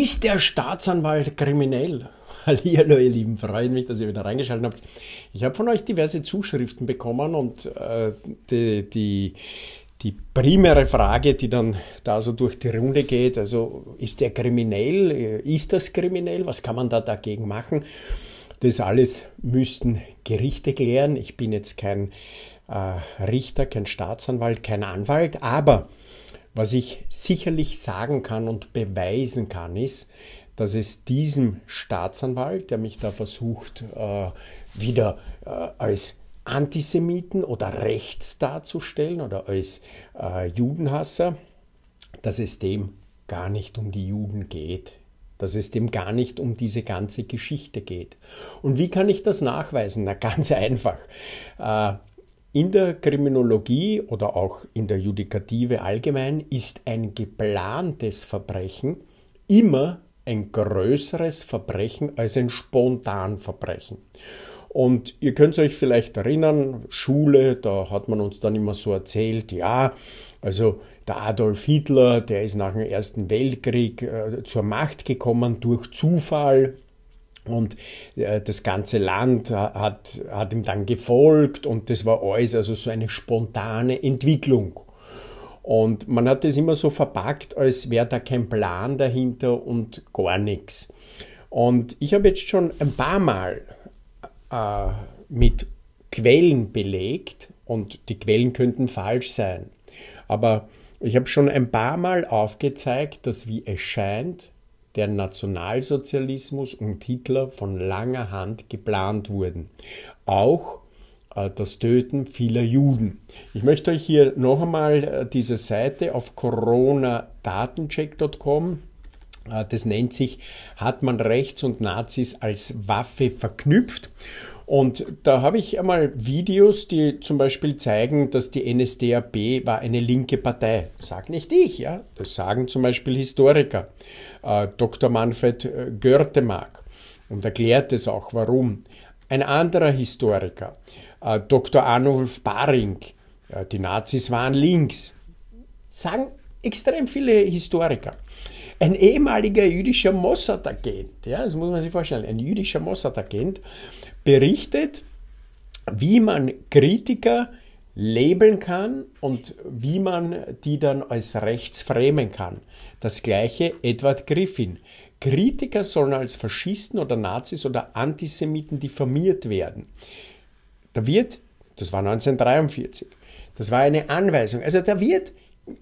Ist der Staatsanwalt kriminell? Hallo ihr Lieben, freut mich, dass ihr wieder reingeschaltet habt. Ich habe von euch diverse Zuschriften bekommen und äh, die, die, die primäre Frage, die dann da so durch die Runde geht, also ist der kriminell? Ist das kriminell? Was kann man da dagegen machen? Das alles müssten Gerichte klären. Ich bin jetzt kein äh, Richter, kein Staatsanwalt, kein Anwalt, aber was ich sicherlich sagen kann und beweisen kann, ist, dass es diesem Staatsanwalt, der mich da versucht, äh, wieder äh, als Antisemiten oder rechts darzustellen oder als äh, Judenhasser, dass es dem gar nicht um die Juden geht, dass es dem gar nicht um diese ganze Geschichte geht. Und wie kann ich das nachweisen? Na ganz einfach. Äh, in der Kriminologie oder auch in der Judikative allgemein ist ein geplantes Verbrechen immer ein größeres Verbrechen als ein spontan Verbrechen. Und ihr könnt euch vielleicht erinnern, Schule, da hat man uns dann immer so erzählt, ja, also der Adolf Hitler, der ist nach dem Ersten Weltkrieg äh, zur Macht gekommen durch Zufall und äh, das ganze Land hat, hat ihm dann gefolgt und das war alles also so eine spontane Entwicklung. Und man hat das immer so verpackt, als wäre da kein Plan dahinter und gar nichts. Und ich habe jetzt schon ein paar Mal äh, mit Quellen belegt und die Quellen könnten falsch sein. Aber ich habe schon ein paar Mal aufgezeigt, dass wie es scheint, der Nationalsozialismus und Hitler von langer Hand geplant wurden. Auch äh, das Töten vieler Juden. Ich möchte euch hier noch einmal äh, diese Seite auf coronadatencheck.com äh, das nennt sich, hat man Rechts und Nazis als Waffe verknüpft. Und da habe ich einmal Videos, die zum Beispiel zeigen, dass die NSDAP war eine linke Partei. Sag nicht ich, ja. Das sagen zum Beispiel Historiker. Äh, Dr. Manfred äh, Görtemark. Und erklärt es auch, warum. Ein anderer Historiker, äh, Dr. Arnulf Baring, äh, die Nazis waren links. Sagen extrem viele Historiker. Ein ehemaliger jüdischer Mossad-Agent, ja, das muss man sich vorstellen, ein jüdischer Mossad-Agent berichtet, wie man Kritiker labeln kann und wie man die dann als rechts framen kann. Das gleiche Edward Griffin. Kritiker sollen als Faschisten oder Nazis oder Antisemiten diffamiert werden. Da wird, das war 1943, das war eine Anweisung. Also da wird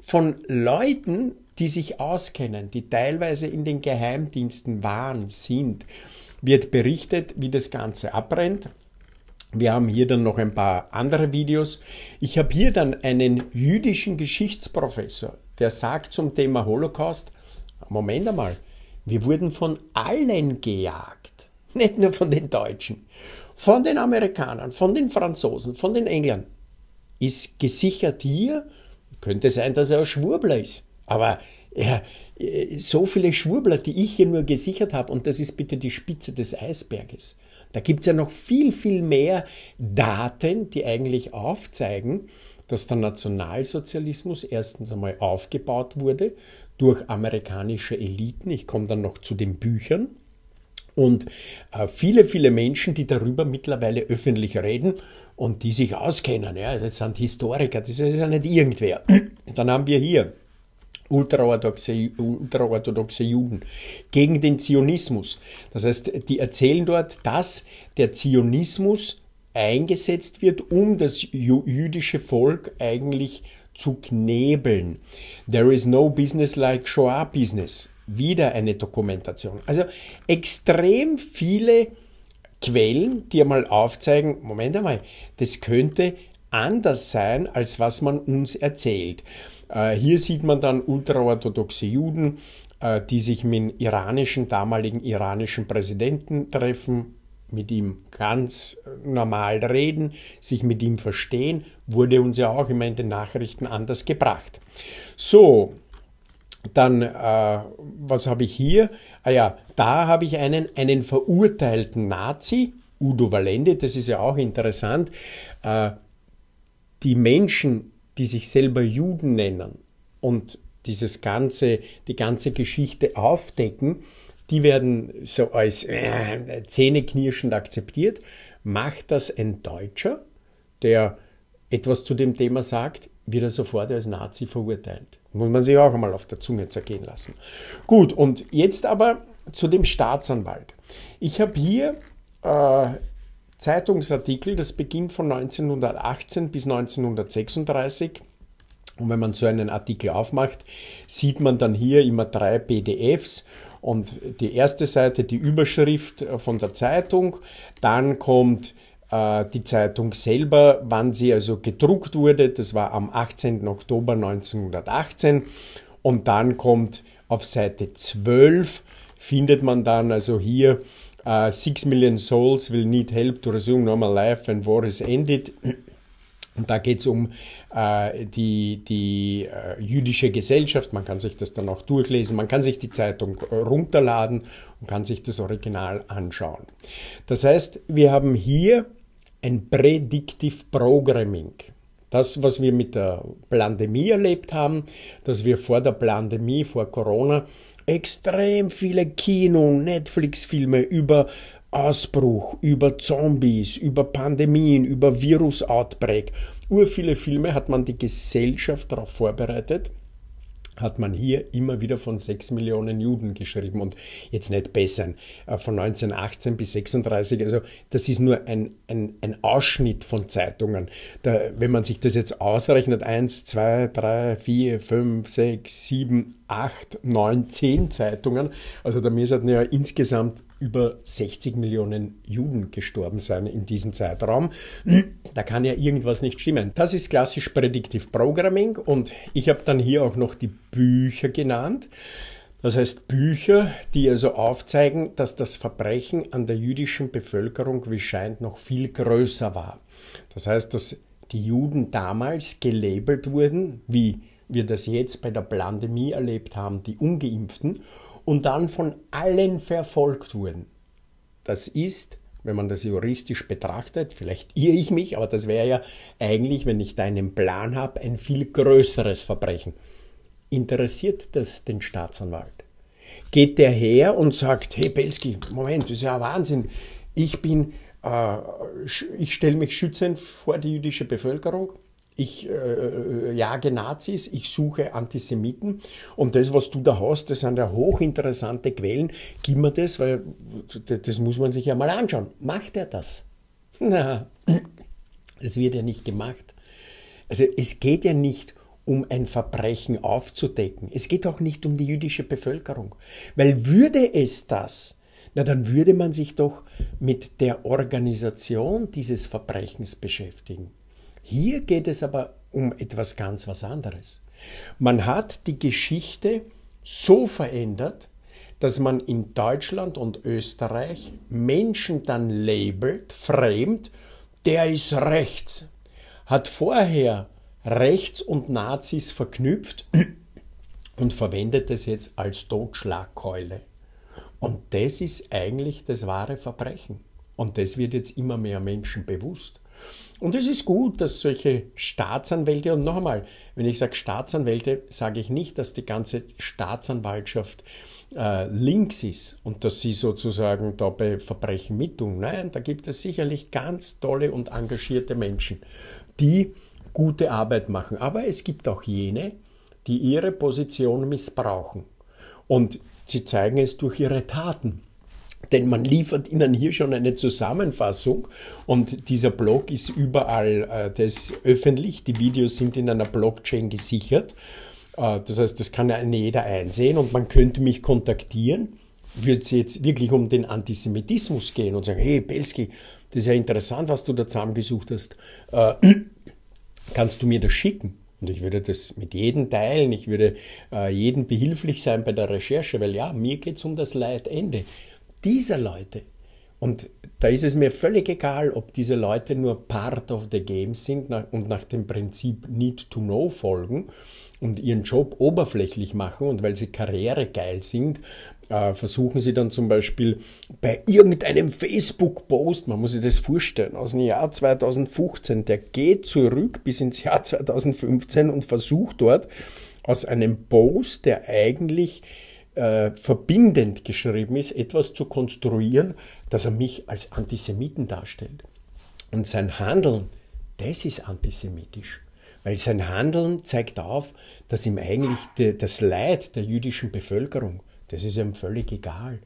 von Leuten, die sich auskennen, die teilweise in den Geheimdiensten waren, sind, wird berichtet, wie das Ganze abbrennt. Wir haben hier dann noch ein paar andere Videos. Ich habe hier dann einen jüdischen Geschichtsprofessor, der sagt zum Thema Holocaust, Moment einmal, wir wurden von allen gejagt. Nicht nur von den Deutschen, von den Amerikanern, von den Franzosen, von den Engländern. Ist gesichert hier, könnte sein, dass er ein Schwurbler ist, aber er, äh, so viele Schwurbler, die ich hier nur gesichert habe, und das ist bitte die Spitze des Eisberges. Da gibt es ja noch viel, viel mehr Daten, die eigentlich aufzeigen, dass der Nationalsozialismus erstens einmal aufgebaut wurde durch amerikanische Eliten. Ich komme dann noch zu den Büchern. Und äh, viele, viele Menschen, die darüber mittlerweile öffentlich reden und die sich auskennen, ja, das sind Historiker, das ist ja nicht irgendwer. Dann haben wir hier ultraorthodoxe, ultraorthodoxe Juden, gegen den Zionismus. Das heißt, die erzählen dort, dass der Zionismus eingesetzt wird, um das jüdische Volk eigentlich zu knebeln. There is no business like Shoah business. Wieder eine Dokumentation. Also extrem viele Quellen, die einmal aufzeigen, Moment einmal, das könnte anders sein, als was man uns erzählt. Äh, hier sieht man dann ultraorthodoxe Juden, äh, die sich mit iranischen, damaligen iranischen Präsidenten treffen, mit ihm ganz normal reden, sich mit ihm verstehen, wurde uns ja auch immer in den Nachrichten anders gebracht. So, dann, äh, was habe ich hier? Ah ja, da habe ich einen, einen verurteilten Nazi, Udo Valende, das ist ja auch interessant. Äh, die Menschen, die sich selber Juden nennen und dieses ganze, die ganze Geschichte aufdecken, die werden so als äh, zähneknirschend akzeptiert. Macht das ein Deutscher, der etwas zu dem Thema sagt, wird er sofort als Nazi verurteilt. Muss man sich auch einmal auf der Zunge zergehen lassen. Gut, und jetzt aber zu dem Staatsanwalt. Ich habe hier äh, Zeitungsartikel, das beginnt von 1918 bis 1936. Und wenn man so einen Artikel aufmacht, sieht man dann hier immer drei PDFs und die erste Seite, die Überschrift von der Zeitung, dann kommt äh, die Zeitung selber, wann sie also gedruckt wurde, das war am 18. Oktober 1918 und dann kommt auf Seite 12 findet man dann also hier Uh, Six Million Souls Will Need Help to Resume Normal Life When War is Ended. Und da geht es um äh, die, die äh, jüdische Gesellschaft. Man kann sich das dann auch durchlesen. Man kann sich die Zeitung äh, runterladen und kann sich das Original anschauen. Das heißt, wir haben hier ein Predictive Programming. Das, was wir mit der Pandemie erlebt haben, dass wir vor der Pandemie, vor Corona, extrem viele Kino, Netflix-Filme über Ausbruch, über Zombies, über Pandemien, über Virus-Outbreak. Ur viele Filme hat man die Gesellschaft darauf vorbereitet hat man hier immer wieder von 6 Millionen Juden geschrieben und jetzt nicht bessern, äh, von 1918 bis 36. Also das ist nur ein, ein, ein Ausschnitt von Zeitungen. Da, wenn man sich das jetzt ausrechnet, 1, 2, 3, 4, 5, 6, 7, 8, 9, 10 Zeitungen, also da müssen ja insgesamt über 60 Millionen Juden gestorben sein in diesem Zeitraum. Da kann ja irgendwas nicht stimmen. Das ist klassisch Predictive Programming und ich habe dann hier auch noch die Bücher genannt. Das heißt Bücher, die also aufzeigen, dass das Verbrechen an der jüdischen Bevölkerung, wie scheint, noch viel größer war. Das heißt, dass die Juden damals gelabelt wurden, wie wir das jetzt bei der Pandemie erlebt haben, die ungeimpften und dann von allen verfolgt wurden. Das ist, wenn man das juristisch betrachtet, vielleicht irre ich mich, aber das wäre ja eigentlich, wenn ich da einen Plan habe, ein viel größeres Verbrechen. Interessiert das den Staatsanwalt? Geht der her und sagt, hey Belski, Moment, das ist ja Wahnsinn. Ich bin, äh, ich stelle mich schützend vor die jüdische Bevölkerung ich äh, äh, jage Nazis, ich suche Antisemiten und das, was du da hast, das sind ja hochinteressante Quellen. Gib mir das, weil das muss man sich ja mal anschauen. Macht er das? Na, das wird ja nicht gemacht. Also es geht ja nicht um ein Verbrechen aufzudecken. Es geht auch nicht um die jüdische Bevölkerung. Weil würde es das, na dann würde man sich doch mit der Organisation dieses Verbrechens beschäftigen. Hier geht es aber um etwas ganz was anderes. Man hat die Geschichte so verändert, dass man in Deutschland und Österreich Menschen dann labelt, fremd, der ist rechts, hat vorher rechts und Nazis verknüpft und verwendet es jetzt als Totschlagkeule. Und das ist eigentlich das wahre Verbrechen. Und das wird jetzt immer mehr Menschen bewusst. Und es ist gut, dass solche Staatsanwälte, und noch einmal, wenn ich sage Staatsanwälte, sage ich nicht, dass die ganze Staatsanwaltschaft äh, links ist und dass sie sozusagen da bei Verbrechen mittun. Nein, da gibt es sicherlich ganz tolle und engagierte Menschen, die gute Arbeit machen. Aber es gibt auch jene, die ihre Position missbrauchen. Und sie zeigen es durch ihre Taten denn man liefert Ihnen hier schon eine Zusammenfassung und dieser Blog ist überall, äh, der ist öffentlich, die Videos sind in einer Blockchain gesichert. Äh, das heißt, das kann jeder einsehen und man könnte mich kontaktieren. Würde es jetzt wirklich um den Antisemitismus gehen und sagen, hey Belski, das ist ja interessant, was du da zusammengesucht hast. Äh, kannst du mir das schicken? Und ich würde das mit jedem teilen, ich würde äh, jedem behilflich sein bei der Recherche, weil ja, mir geht es um das Leidende dieser Leute, und da ist es mir völlig egal, ob diese Leute nur part of the game sind und nach dem Prinzip Need to Know folgen und ihren Job oberflächlich machen und weil sie karrieregeil sind, äh, versuchen sie dann zum Beispiel bei irgendeinem Facebook-Post, man muss sich das vorstellen, aus dem Jahr 2015, der geht zurück bis ins Jahr 2015 und versucht dort aus einem Post, der eigentlich äh, verbindend geschrieben ist, etwas zu konstruieren, dass er mich als Antisemiten darstellt. Und sein Handeln, das ist antisemitisch. Weil sein Handeln zeigt auf, dass ihm eigentlich de, das Leid der jüdischen Bevölkerung, das ist ihm völlig egal.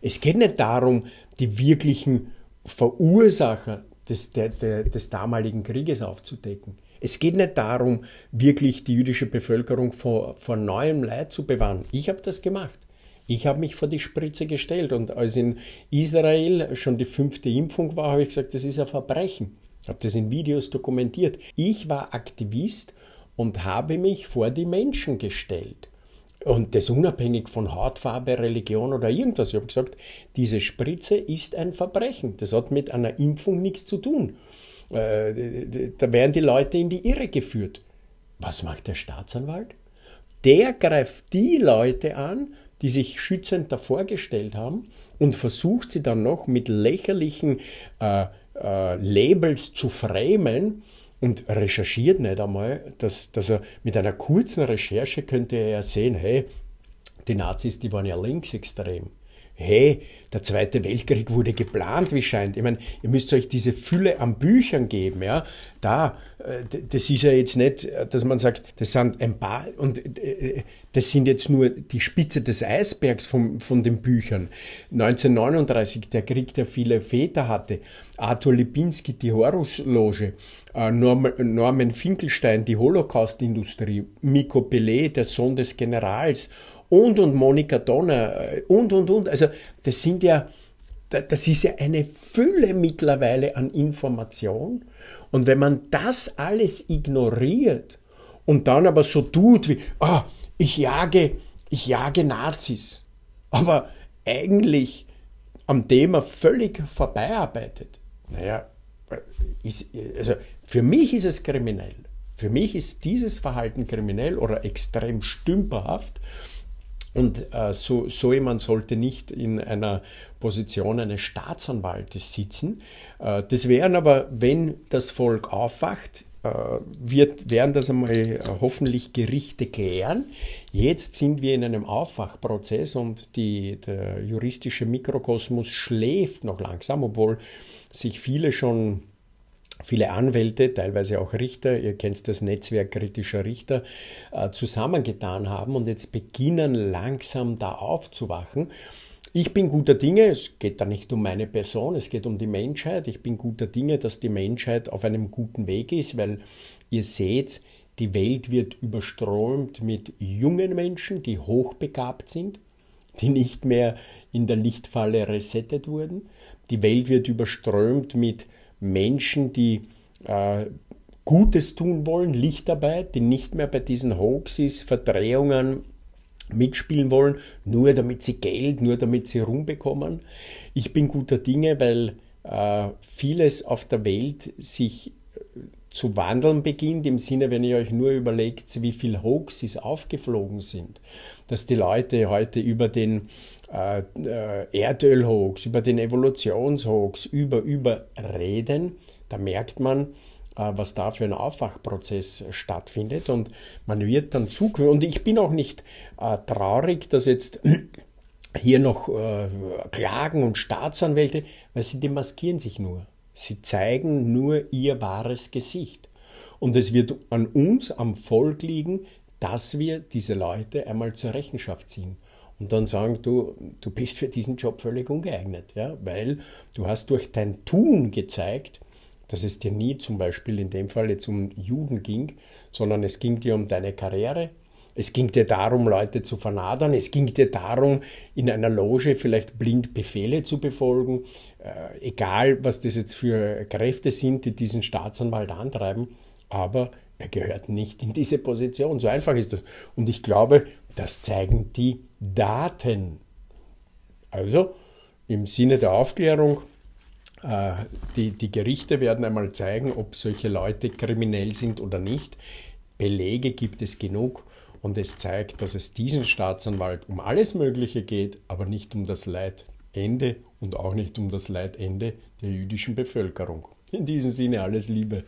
Es geht nicht darum, die wirklichen Verursacher des, der, der, des damaligen Krieges aufzudecken. Es geht nicht darum, wirklich die jüdische Bevölkerung vor, vor neuem Leid zu bewahren. Ich habe das gemacht. Ich habe mich vor die Spritze gestellt und als in Israel schon die fünfte Impfung war, habe ich gesagt, das ist ein Verbrechen. Ich habe das in Videos dokumentiert. Ich war Aktivist und habe mich vor die Menschen gestellt. Und das unabhängig von Hautfarbe, Religion oder irgendwas. Ich habe gesagt, diese Spritze ist ein Verbrechen. Das hat mit einer Impfung nichts zu tun. Äh, da werden die Leute in die Irre geführt. Was macht der Staatsanwalt? Der greift die Leute an, die sich schützend davor gestellt haben und versucht sie dann noch mit lächerlichen äh, äh, Labels zu framen und recherchiert nicht einmal, dass, dass er mit einer kurzen Recherche könnte er ja sehen, hey, die Nazis, die waren ja linksextrem hey, der Zweite Weltkrieg wurde geplant, wie scheint. Ich meine, ihr müsst euch diese Fülle an Büchern geben, ja. Da, äh, das ist ja jetzt nicht, dass man sagt, das sind ein paar, und äh, äh, das sind jetzt nur die Spitze des Eisbergs von, von den Büchern. 1939, der Krieg, der viele Väter hatte, Arthur Lipinski, die Horusloge, äh, Norman Finkelstein, die Holocaustindustrie. Miko Pelé, der Sohn des Generals und und Monika Donner äh, und und und. Also das sind ja, das ist ja eine Fülle mittlerweile an Information. Und wenn man das alles ignoriert und dann aber so tut wie, ah, oh, ich jage, ich jage Nazis, aber eigentlich am Thema völlig vorbeiarbeitet. Naja, ist, also für mich ist es kriminell. Für mich ist dieses Verhalten kriminell oder extrem stümperhaft. Und äh, so, so, jemand sollte nicht in einer Position eines Staatsanwaltes sitzen. Äh, das wären aber, wenn das Volk aufwacht, äh, wird, werden das einmal äh, hoffentlich Gerichte klären. Jetzt sind wir in einem Aufwachprozess und die, der juristische Mikrokosmos schläft noch langsam, obwohl sich viele schon viele Anwälte, teilweise auch Richter, ihr kennt das Netzwerk kritischer Richter, äh, zusammengetan haben und jetzt beginnen langsam da aufzuwachen. Ich bin guter Dinge, es geht da nicht um meine Person, es geht um die Menschheit. Ich bin guter Dinge, dass die Menschheit auf einem guten Weg ist, weil ihr seht, die Welt wird überströmt mit jungen Menschen, die hochbegabt sind, die nicht mehr in der Lichtfalle resettet wurden. Die Welt wird überströmt mit Menschen, die äh, Gutes tun wollen, Lichtarbeit, die nicht mehr bei diesen Hoaxes, Verdrehungen mitspielen wollen, nur damit sie Geld, nur damit sie rumbekommen. Ich bin guter Dinge, weil äh, vieles auf der Welt sich äh, zu wandeln beginnt, im Sinne, wenn ihr euch nur überlegt, wie viele Hoaxes aufgeflogen sind, dass die Leute heute über den äh, äh, Erdölhoax, über den Evolutionshoax, über, über reden, da merkt man, äh, was da für ein Aufwachprozess stattfindet. Und man wird dann zukünftig, und ich bin auch nicht äh, traurig, dass jetzt hier noch äh, Klagen und Staatsanwälte, weil sie demaskieren sich nur. Sie zeigen nur ihr wahres Gesicht. Und es wird an uns, am Volk liegen, dass wir diese Leute einmal zur Rechenschaft ziehen und dann sagen, du, du bist für diesen Job völlig ungeeignet, ja? weil du hast durch dein Tun gezeigt, dass es dir nie zum Beispiel in dem Fall jetzt um Juden ging, sondern es ging dir um deine Karriere, es ging dir darum, Leute zu vernadern. Es ging dir darum, in einer Loge vielleicht blind Befehle zu befolgen. Äh, egal, was das jetzt für Kräfte sind, die diesen Staatsanwalt antreiben. Aber er gehört nicht in diese Position. So einfach ist das. Und ich glaube, das zeigen die Daten. Also im Sinne der Aufklärung äh, die, die Gerichte werden einmal zeigen, ob solche Leute kriminell sind oder nicht. Belege gibt es genug und es zeigt, dass es diesen Staatsanwalt um alles Mögliche geht, aber nicht um das Leidende und auch nicht um das Leidende der jüdischen Bevölkerung. In diesem Sinne alles Liebe.